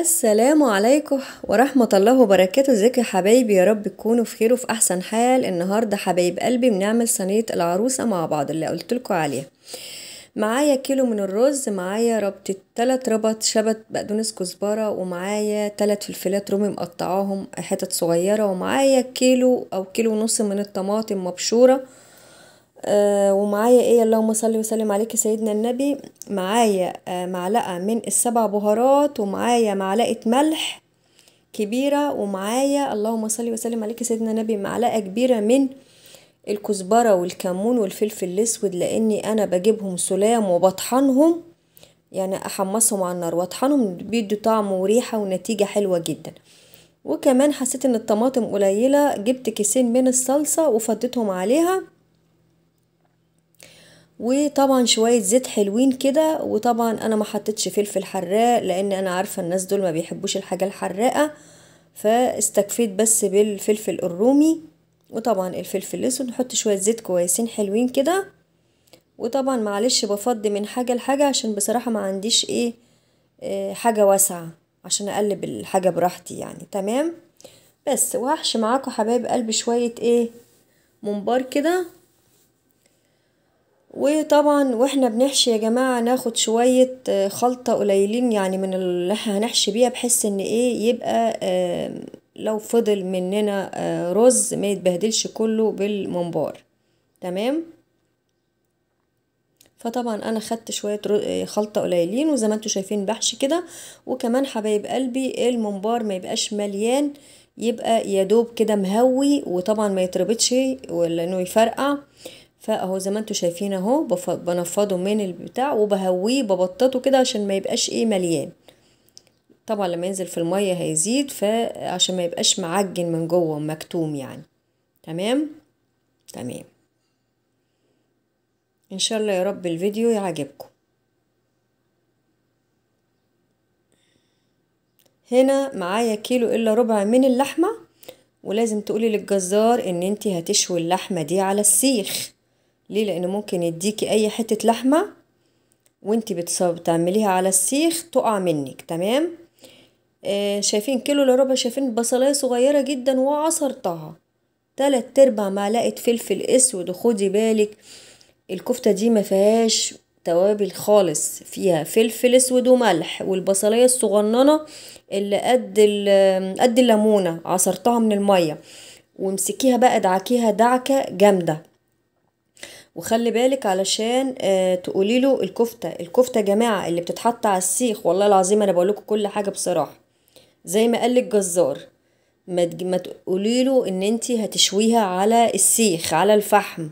السلام عليكم ورحمة الله وبركاته ازيكم يا حبايبي يا رب تكونوا في خير وفي احسن حال النهاردة حبايب قلبي بنعمل صينية العروسة مع بعض اللي قلتلكوا عليها معايا كيلو من الرز معايا ربطة تلات ربط شبت بقدونس كزبرة ومعايا تلات فلفلات رومي مقطعاهم حتت صغيرة ومعايا كيلو او كيلو ونص من الطماطم مبشورة آه، ومعايا ايه اللهم صل وسلم عليك سيدنا النبي معايا آه، معلقه من السبع بهارات ومعايا معلقه ملح كبيره ومعايا اللهم صل وسلم عليك سيدنا النبي معلقه كبيره من الكزبره والكمون والفلفل الاسود لاني انا بجيبهم سلام وبطحنهم يعني احمصهم على النار واطحنهم بيدوا طعم وريحه ونتيجه حلوه جدا وكمان حسيت ان الطماطم قليله جبت كيسين من الصلصه وفضيتهم عليها وطبعا شوية زيت حلوين كده وطبعا انا ما حطيتش فلفل حراق لان انا عارفة الناس دول ما بيحبوش الحاجة الحراقة فاستكفيت بس بالفلفل الرومي وطبعا الفلفل الاسود نحط شوية زيت كويسين حلوين كده وطبعا معلش بفضي من حاجة لحاجة عشان بصراحة ما عنديش ايه, آه، حاجة واسعة عشان اقلب الحاجة براحتي يعني تمام بس وهحشي معاكم حبايب قلبي شوية ايه منبار كده وطبعا واحنا بنحشي يا جماعة ناخد شوية آه، خلطة قليلين يعني من اللي احنا هنحشي بيها بحس ان ايه يبقى لو فضل مننا آه، رز ما يتبهدلش كله بالممبار تمام فطبعا انا خدت شويه آه، خلطه قليلين وزي ما انتم شايفين بحشي كده وكمان حبايب قلبي الممبار ما يبقاش مليان يبقى يدوب كده مهوي وطبعا ما يتربطش ولا انه يفرقع فاهو زي ما انتوا شايفين اهو بنفضه من البتاع وبهويه ببططه كده عشان ما يبقاش ايه مليان طبعا لما ينزل في الميه هيزيد فعشان ما يبقاش معجن من جوه مكتوم يعني تمام تمام ان شاء الله يا رب الفيديو يعجبكم هنا معايا كيلو الا ربع من اللحمه ولازم تقولي للجزار ان انت هتشوي اللحمه دي على السيخ ليه لانه ممكن يديكي اي حته لحمه وانت بتعمليها على السيخ تقع منك تمام آه شايفين كيلو الا ربع شايفين بصلايه صغيره جدا وعصرتها تلات ارباع معلقه فلفل اسود وخدي بالك الكفته دي ما فيهاش توابل خالص فيها فلفل اسود وملح والبصليه الصغننه اللي قد قد الليمونه عصرتها من الميه وامسكيها بقى ادعكيها دعكه جامده وخلي بالك علشان آه، تقولي له الكفته الكفته يا جماعه اللي بتتحط على السيخ والله العظيم انا بقول لكم كل حاجه بصراحه زي ما قال الجزار ما تقولي له ان انت هتشويها على السيخ على الفحم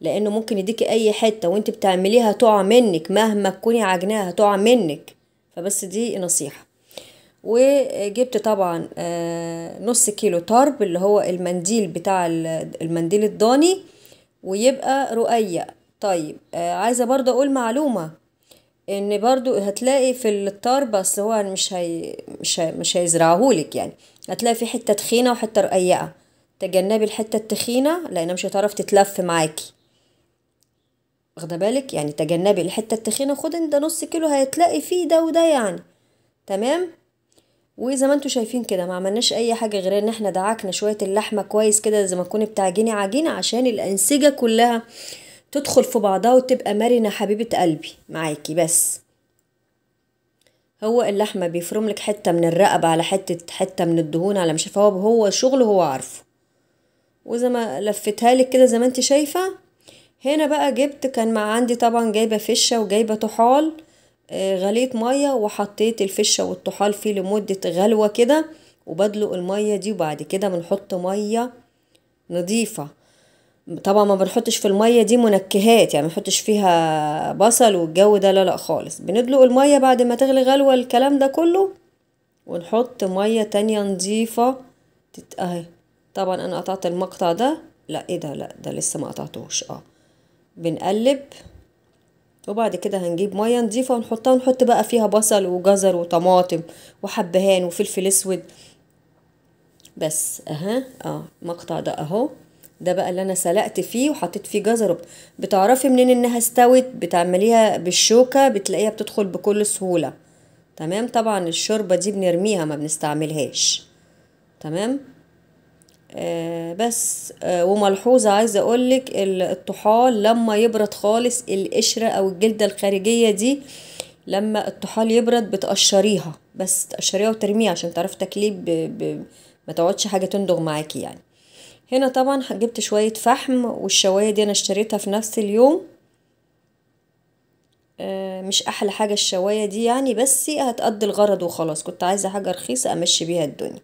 لانه ممكن يديكي اي حته وانت بتعمليها تقع منك مهما تكوني عجناها هتقع منك فبس دي نصيحه وجبت طبعا آه، نص كيلو طرب اللي هو المنديل بتاع المنديل الضاني ويبقى رقيق طيب آه عايزه برضو اقول معلومه ان برضو هتلاقي في الطار بس هو مش هي مش هي مش هيزرعهولك يعني هتلاقي في حته تخينه وحته رقيقه تجنبي الحته التخينه لانها مش هتعرف تتلف معاكي واخده بالك يعني تجنبي الحته التخينه خد ده نص كيلو هتلاقي فيه ده وده يعني تمام وزي ما انتوا شايفين كده ما عملناش اي حاجه غير ان احنا دعكنا شويه اللحمه كويس كده زي ما تكون بتعجيني عجينه عشان الانسجه كلها تدخل في بعضها وتبقى مرنه حبيبه قلبي معاكي بس هو اللحمه بيفرم لك حته من الرقبه على حته حته من الدهون على مش هو هو شغله هو عارفه وزي ما لفتها لك كده زي ما انت شايفه هنا بقى جبت كان مع عندي طبعا جايبه فشه وجايبه طحال غليت مية وحطيت الفشة والطحال فيه لمدة غلوة كده وبدلق المية دي وبعد كده بنحط مية نضيفة طبعا ما بنحطش في المية دي منكهات يعني ما بنحطش فيها بصل والجو ده لا لا خالص بندلق المية بعد ما تغلي غلوة الكلام ده كله ونحط مية تانية نضيفة تت... اهي طبعا انا قطعت المقطع ده لا ايه ده لا ده لسه ما قطعتوش اه بنقلب وبعد كده هنجيب ميه نضيفه ونحطها ونحط بقى فيها بصل وجزر وطماطم وحبهان وفلفل اسود بس اها اه المقطع ده اهو ده بقى اللي انا سلقت فيه وحطيت فيه جزر بتعرفي منين انها استوت بتعمليها بالشوكه بتلاقيها بتدخل بكل سهوله تمام طبعا الشوربه دي بنرميها ما بنستعملهاش تمام آه، بس آه، وملحوظة عايزة اقولك الطحال لما يبرد خالص القشرة او الجلدة الخارجية دي لما الطحال يبرد بتقشريها بس تقشريها وترميها عشان تعرف تاكليه ب... ب... ما تقعدش حاجة تندغ معاكي يعني هنا طبعا جبت شوية فحم والشواية دي انا اشتريتها في نفس اليوم آه، مش احلى حاجة الشواية دي يعني بس هتقضي الغرض وخلاص كنت عايزة حاجة رخيصة امشي بيها الدنيا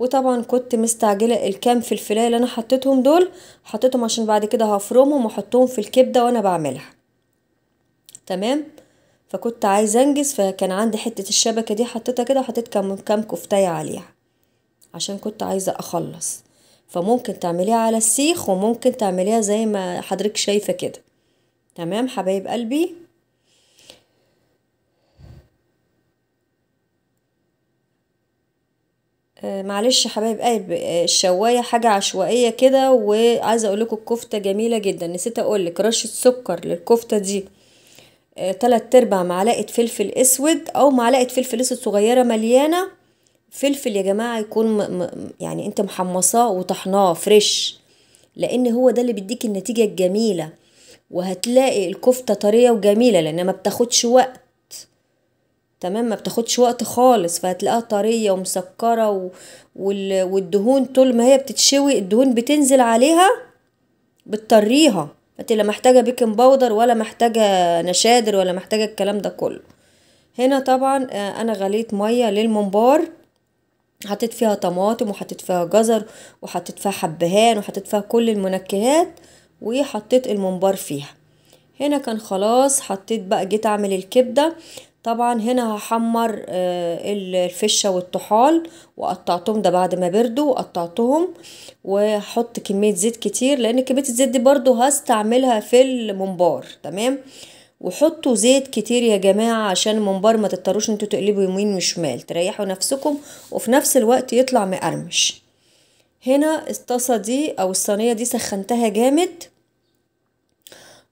وطبعا كنت مستعجله الكام فلفلايه اللي انا حطيتهم دول حطيتهم عشان بعد كده هفرمهم واحطهم في الكبده وانا بعملها تمام فكنت عايزه انجز فكان عندي حته الشبكه دي حطيتها كده وحطيت كام كام كفتايه عليها عشان كنت عايزه اخلص فممكن تعمليها على السيخ وممكن تعمليها زي ما حضرتك شايفه كده تمام حبايب قلبي آه، معلش حبايب قلب الشوايه حاجه عشوائيه كده وعايزه اقول لكم الكفته جميله جدا نسيت اقول لك رشه سكر للكفته دي آه، تلات ارباع معلقه فلفل اسود او معلقه فلفل اسود صغيره مليانه فلفل يا جماعه يكون م... م... يعني انت محمصاه وطحناه فريش لان هو ده اللي بيديك النتيجه الجميله وهتلاقي الكفته طريه وجميله لان ما بتاخدش وقت تمام ما بتاخدش وقت خالص فهتلاقيها طرية ومسكرة و... والدهون طول ما هي بتتشوي الدهون بتنزل عليها بتطريها انت لا محتاجة بيكنج باودر ولا محتاجة نشادر ولا محتاجة الكلام ده كله هنا طبعا آه، انا غليت مية للممبار حطيت فيها طماطم وحطيت فيها جزر وحطيت فيها حبهان وحطيت فيها كل المنكهات وحطيت الممبار فيها هنا كان خلاص حطيت بقى جيت اعمل الكبده طبعا هنا هحمر آه، الفشة والطحال وقطعتهم ده بعد ما بردوا قطعتهم وهحط كمية زيت كتير لان كمية الزيت دي برضو هستعملها في الممبار تمام وحطوا زيت كتير يا جماعة عشان الممبار ما تضطروش انتوا تقلبوا يمين وشمال تريحوا نفسكم وفي نفس الوقت يطلع مقرمش هنا الطاسة دي او الصينية دي سخنتها جامد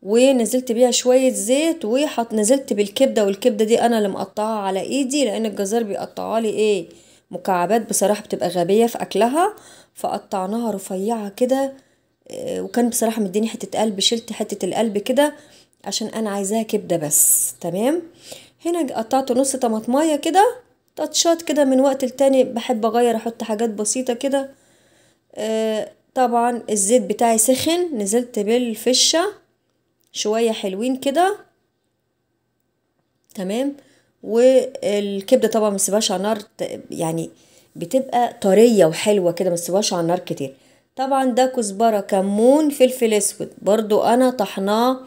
ونزلت بيها شوية زيت وحط نزلت بالكبدة والكبدة دي أنا اللي مقطعها على إيدي لأن الجزار بيقطعها لي إيه مكعبات بصراحة بتبقى غبية في أكلها فقطعناها رفيعة كده آه، وكان بصراحة مديني حتة قلب شلت حتة القلب كده عشان أنا عايزاها كبدة بس تمام هنا قطعت نص طماطمية كده تاتشات كده من وقت لتاني بحب أغير أحط حاجات بسيطة كده آه طبعا الزيت بتاعي سخن نزلت بالفشة شوية حلوين كده تمام والكبدة طبعا ما تسيبهاش على النار يعني بتبقى طرية وحلوة كده ما تسيبهاش على النار كتير طبعا ده كزبرة كمون فلفل اسود برضو انا طحناه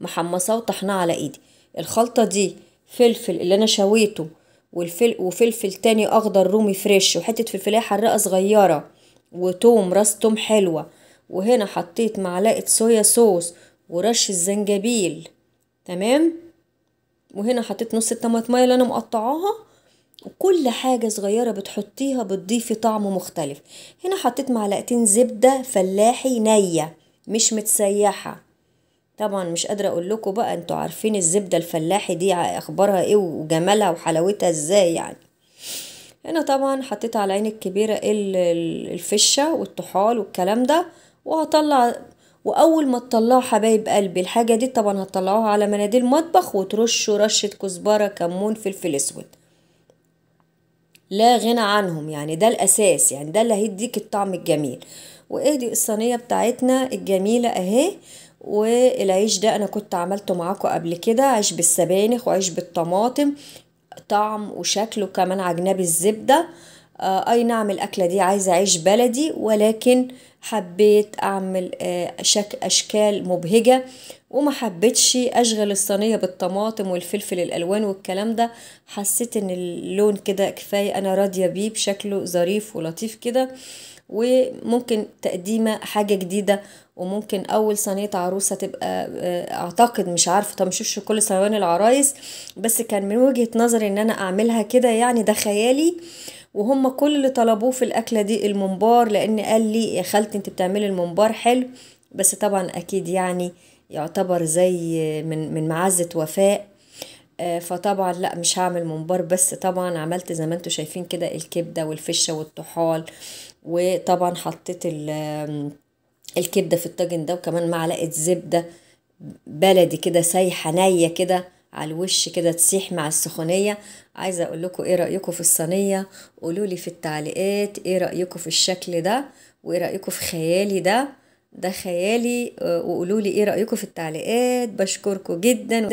محمصاه وطحناه على ايدي الخلطة دي فلفل اللي انا شويته والفل وفلفل تاني اخضر رومي فريش وحتة فلفلية حرقة صغيرة وتوم راس توم حلوة وهنا حطيت معلقة صويا صوص ورش الزنجبيل تمام وهنا حطيت نص ميه اللي انا مقطعاها وكل حاجة صغيرة بتحطيها بتضيفي طعم مختلف هنا حطيت معلقتين زبدة فلاحي نية مش متسيحة طبعا مش قادرة اقول لكم بقى انتوا عارفين الزبدة الفلاحي دي اخبارها ايه وجمالها وحلاوتها ازاي يعني هنا طبعا حطيت على العين الكبيرة الفشة والطحال والكلام ده وهطلع واول ما تطلعوا حبايب قلبي الحاجه دي طبعا هتطلعوها على مناديل مطبخ وترشوا رشه كزبره كمون فلفل اسود لا غنى عنهم يعني ده الاساس يعني ده اللي هيديك الطعم الجميل وادي الصينيه بتاعتنا الجميله اهي والعيش ده انا كنت عملته معاكم قبل كده عيش بالسبانخ وعيش بالطماطم طعم وشكله كمان عجناب الزبده آه، اي نعم الاكله دي عايزه عيش بلدي ولكن حبيت اعمل آه، شك اشكال مبهجه وما حبيتش اشغل الصينيه بالطماطم والفلفل الالوان والكلام ده حسيت ان اللون كده كفايه انا راضيه بيه بشكله ظريف ولطيف كده وممكن تقديمه حاجه جديده وممكن اول صينيه عروسه تبقى آه، اعتقد مش عارفه طب مشوفش كل صواني العرايس بس كان من وجهه نظري ان انا اعملها كده يعني ده خيالي آه وهم كل اللي طلبوه في الاكله دي الممبار لان قال لي يا خالتي انت بتعملي الممبار حلو بس طبعا اكيد يعني يعتبر زي من من معزه وفاء آه، فطبعا لا مش هعمل ممبار بس طبعا عملت زي ما انتم شايفين كده الكبده والفشه والطحال وطبعا حطيت الكبده في الطاجن ده وكمان معلقه زبده بلدي كده سايحه نيه كده على الوش كده تسيح مع السخونية عايزة اقول لكم ايه رأيكم في الصينية قولولي في التعليقات ايه رأيكم في الشكل ده وايه رأيكم في خيالي ده ده خيالي آه، وقولولي ايه رأيكم في التعليقات بشكركم جدا